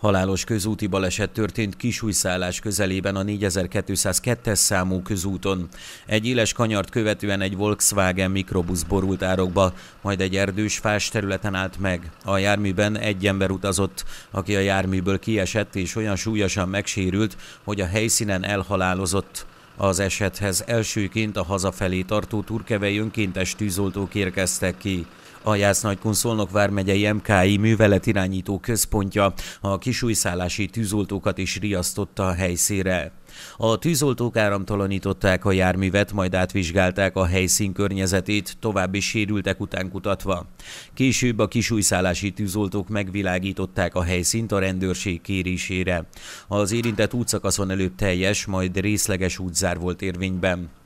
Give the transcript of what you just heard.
Halálos közúti baleset történt Kisújszállás közelében a 4202-es számú közúton. Egy éles kanyart követően egy Volkswagen mikrobusz borult árokba, majd egy erdős fás területen állt meg. A járműben egy ember utazott, aki a járműből kiesett és olyan súlyosan megsérült, hogy a helyszínen elhalálozott. Az esethez elsőként a hazafelé tartó turkevei önkéntes tűzoltók érkeztek ki a Jásznagykun Szolnokvár megyei MKI művelet irányító központja a kisújszállási tűzoltókat is riasztotta a helyszínre. A tűzoltók áramtalanították a járművet, majd átvizsgálták a helyszín környezetét, további sérültek után kutatva. Később a kisújszállási tűzoltók megvilágították a helyszínt a rendőrség kérésére. Az érintett útszakaszon előbb teljes, majd részleges útzár volt érvényben.